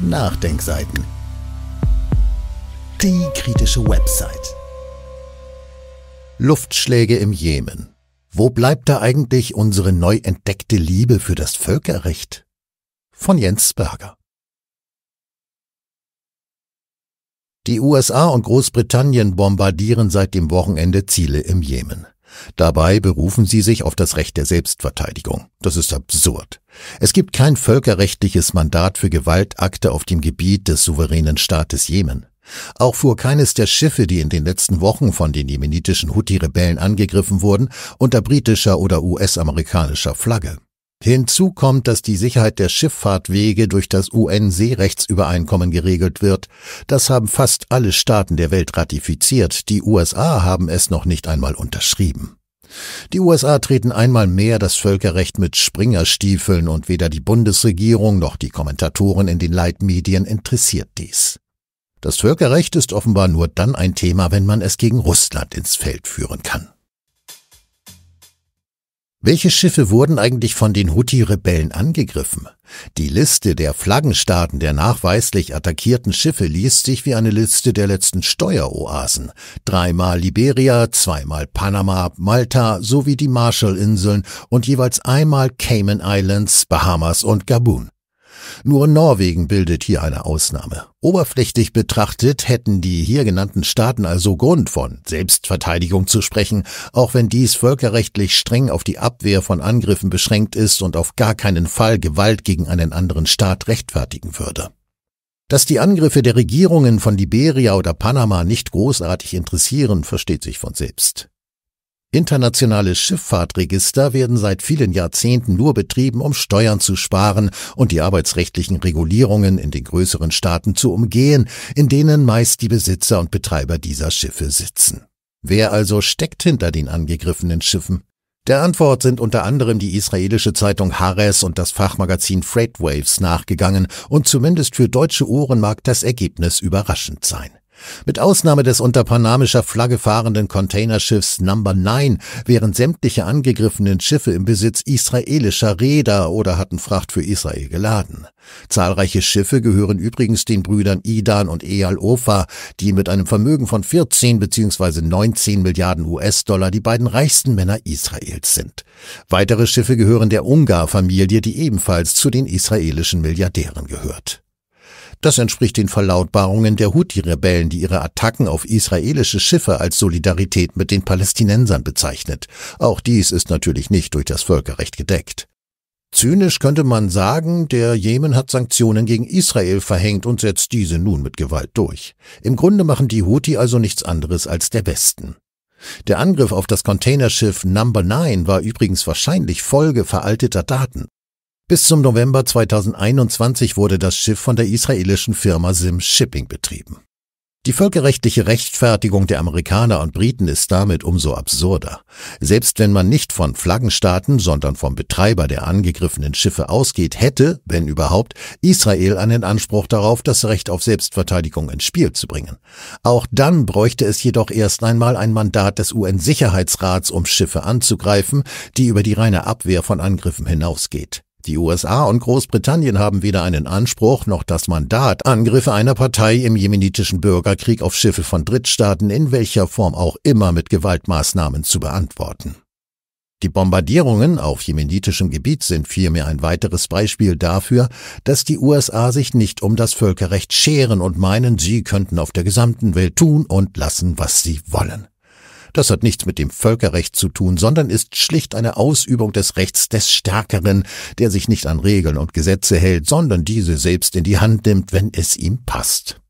Nachdenkseiten. Die kritische Website. Luftschläge im Jemen. Wo bleibt da eigentlich unsere neu entdeckte Liebe für das Völkerrecht? Von Jens Berger. Die USA und Großbritannien bombardieren seit dem Wochenende Ziele im Jemen. Dabei berufen sie sich auf das Recht der Selbstverteidigung. Das ist absurd. Es gibt kein völkerrechtliches Mandat für Gewaltakte auf dem Gebiet des souveränen Staates Jemen. Auch fuhr keines der Schiffe, die in den letzten Wochen von den jemenitischen Houthi-Rebellen angegriffen wurden, unter britischer oder US-amerikanischer Flagge. Hinzu kommt, dass die Sicherheit der Schifffahrtwege durch das UN-Seerechtsübereinkommen geregelt wird. Das haben fast alle Staaten der Welt ratifiziert, die USA haben es noch nicht einmal unterschrieben. Die USA treten einmal mehr das Völkerrecht mit Springerstiefeln und weder die Bundesregierung noch die Kommentatoren in den Leitmedien interessiert dies. Das Völkerrecht ist offenbar nur dann ein Thema, wenn man es gegen Russland ins Feld führen kann. Welche Schiffe wurden eigentlich von den Houthi-Rebellen angegriffen? Die Liste der Flaggenstaaten der nachweislich attackierten Schiffe liest sich wie eine Liste der letzten Steueroasen. Dreimal Liberia, zweimal Panama, Malta sowie die Marshallinseln und jeweils einmal Cayman Islands, Bahamas und Gabun. Nur Norwegen bildet hier eine Ausnahme. Oberflächlich betrachtet hätten die hier genannten Staaten also Grund von Selbstverteidigung zu sprechen, auch wenn dies völkerrechtlich streng auf die Abwehr von Angriffen beschränkt ist und auf gar keinen Fall Gewalt gegen einen anderen Staat rechtfertigen würde. Dass die Angriffe der Regierungen von Liberia oder Panama nicht großartig interessieren, versteht sich von selbst. Internationale Schifffahrtregister werden seit vielen Jahrzehnten nur betrieben, um Steuern zu sparen und die arbeitsrechtlichen Regulierungen in den größeren Staaten zu umgehen, in denen meist die Besitzer und Betreiber dieser Schiffe sitzen. Wer also steckt hinter den angegriffenen Schiffen? Der Antwort sind unter anderem die israelische Zeitung Hares und das Fachmagazin Freightwaves nachgegangen und zumindest für deutsche Ohren mag das Ergebnis überraschend sein. Mit Ausnahme des unter panamischer Flagge fahrenden Containerschiffs Number 9 wären sämtliche angegriffenen Schiffe im Besitz israelischer Räder oder hatten Fracht für Israel geladen. Zahlreiche Schiffe gehören übrigens den Brüdern Idan und Eyal Ofa, die mit einem Vermögen von 14 bzw. 19 Milliarden US-Dollar die beiden reichsten Männer Israels sind. Weitere Schiffe gehören der Ungar-Familie, die ebenfalls zu den israelischen Milliardären gehört. Das entspricht den Verlautbarungen der Houthi-Rebellen, die ihre Attacken auf israelische Schiffe als Solidarität mit den Palästinensern bezeichnet. Auch dies ist natürlich nicht durch das Völkerrecht gedeckt. Zynisch könnte man sagen, der Jemen hat Sanktionen gegen Israel verhängt und setzt diese nun mit Gewalt durch. Im Grunde machen die Houthi also nichts anderes als der Westen. Der Angriff auf das Containerschiff Number 9 war übrigens wahrscheinlich Folge veralteter Daten. Bis zum November 2021 wurde das Schiff von der israelischen Firma Sim Shipping betrieben. Die völkerrechtliche Rechtfertigung der Amerikaner und Briten ist damit umso absurder. Selbst wenn man nicht von Flaggenstaaten, sondern vom Betreiber der angegriffenen Schiffe ausgeht, hätte, wenn überhaupt, Israel einen Anspruch darauf, das Recht auf Selbstverteidigung ins Spiel zu bringen. Auch dann bräuchte es jedoch erst einmal ein Mandat des UN-Sicherheitsrats, um Schiffe anzugreifen, die über die reine Abwehr von Angriffen hinausgeht. Die USA und Großbritannien haben weder einen Anspruch noch das Mandat, Angriffe einer Partei im jemenitischen Bürgerkrieg auf Schiffe von Drittstaaten in welcher Form auch immer mit Gewaltmaßnahmen zu beantworten. Die Bombardierungen auf jemenitischem Gebiet sind vielmehr ein weiteres Beispiel dafür, dass die USA sich nicht um das Völkerrecht scheren und meinen, sie könnten auf der gesamten Welt tun und lassen, was sie wollen. Das hat nichts mit dem Völkerrecht zu tun, sondern ist schlicht eine Ausübung des Rechts des Stärkeren, der sich nicht an Regeln und Gesetze hält, sondern diese selbst in die Hand nimmt, wenn es ihm passt.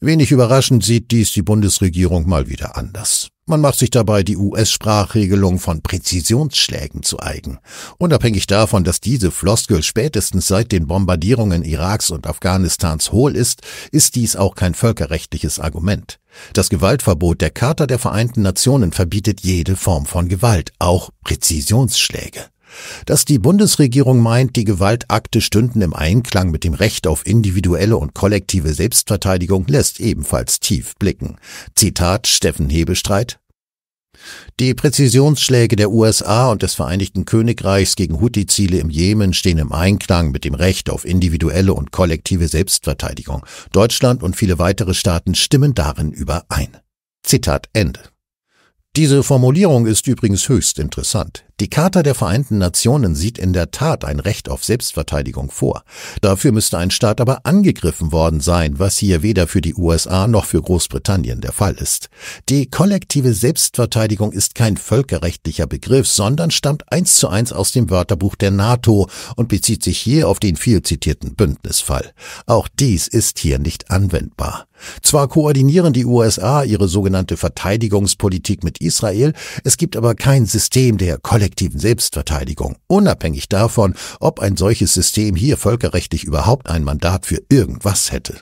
Wenig überraschend sieht dies die Bundesregierung mal wieder anders. Man macht sich dabei die US-Sprachregelung von Präzisionsschlägen zu eigen. Unabhängig davon, dass diese Floskel spätestens seit den Bombardierungen Iraks und Afghanistans hohl ist, ist dies auch kein völkerrechtliches Argument. Das Gewaltverbot der Charta der Vereinten Nationen verbietet jede Form von Gewalt, auch Präzisionsschläge. Dass die Bundesregierung meint, die Gewaltakte stünden im Einklang mit dem Recht auf individuelle und kollektive Selbstverteidigung, lässt ebenfalls tief blicken. Zitat Steffen Hebestreit die Präzisionsschläge der USA und des Vereinigten Königreichs gegen Houthi-Ziele im Jemen stehen im Einklang mit dem Recht auf individuelle und kollektive Selbstverteidigung. Deutschland und viele weitere Staaten stimmen darin überein. Zitat Ende. Diese Formulierung ist übrigens höchst interessant. Die Charta der Vereinten Nationen sieht in der Tat ein Recht auf Selbstverteidigung vor. Dafür müsste ein Staat aber angegriffen worden sein, was hier weder für die USA noch für Großbritannien der Fall ist. Die kollektive Selbstverteidigung ist kein völkerrechtlicher Begriff, sondern stammt eins zu eins aus dem Wörterbuch der NATO und bezieht sich hier auf den viel zitierten Bündnisfall. Auch dies ist hier nicht anwendbar. Zwar koordinieren die USA ihre sogenannte Verteidigungspolitik mit Israel, es gibt aber kein System der kollektiven kollektiven Selbstverteidigung, unabhängig davon, ob ein solches System hier völkerrechtlich überhaupt ein Mandat für irgendwas hätte.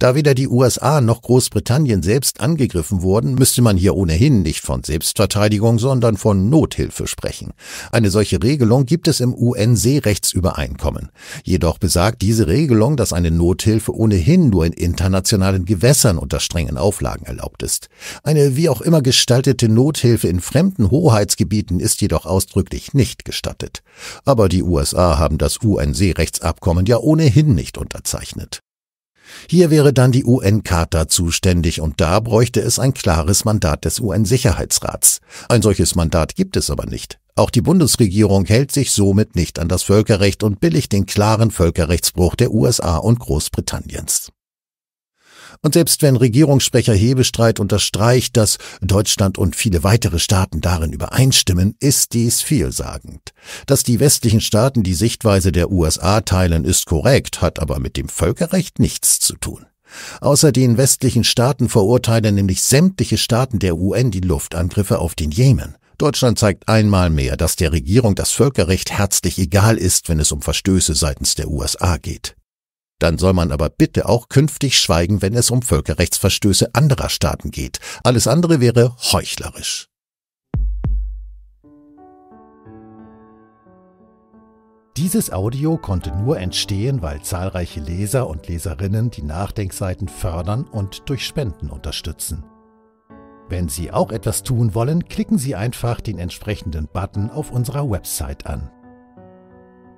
Da weder die USA noch Großbritannien selbst angegriffen wurden, müsste man hier ohnehin nicht von Selbstverteidigung, sondern von Nothilfe sprechen. Eine solche Regelung gibt es im UN-Seerechtsübereinkommen. Jedoch besagt diese Regelung, dass eine Nothilfe ohnehin nur in internationalen Gewässern unter strengen Auflagen erlaubt ist. Eine wie auch immer gestaltete Nothilfe in fremden Hoheitsgebieten ist jedoch ausdrücklich nicht gestattet. Aber die USA haben das UN-Seerechtsabkommen ja ohnehin nicht unterzeichnet. Hier wäre dann die UN-Charta zuständig und da bräuchte es ein klares Mandat des UN-Sicherheitsrats. Ein solches Mandat gibt es aber nicht. Auch die Bundesregierung hält sich somit nicht an das Völkerrecht und billigt den klaren Völkerrechtsbruch der USA und Großbritanniens. Und selbst wenn Regierungssprecher Hebestreit unterstreicht, dass Deutschland und viele weitere Staaten darin übereinstimmen, ist dies vielsagend. Dass die westlichen Staaten die Sichtweise der USA teilen, ist korrekt, hat aber mit dem Völkerrecht nichts zu tun. Außer den westlichen Staaten verurteilen nämlich sämtliche Staaten der UN die Luftangriffe auf den Jemen. Deutschland zeigt einmal mehr, dass der Regierung das Völkerrecht herzlich egal ist, wenn es um Verstöße seitens der USA geht. Dann soll man aber bitte auch künftig schweigen, wenn es um Völkerrechtsverstöße anderer Staaten geht. Alles andere wäre heuchlerisch. Dieses Audio konnte nur entstehen, weil zahlreiche Leser und Leserinnen die Nachdenkseiten fördern und durch Spenden unterstützen. Wenn Sie auch etwas tun wollen, klicken Sie einfach den entsprechenden Button auf unserer Website an.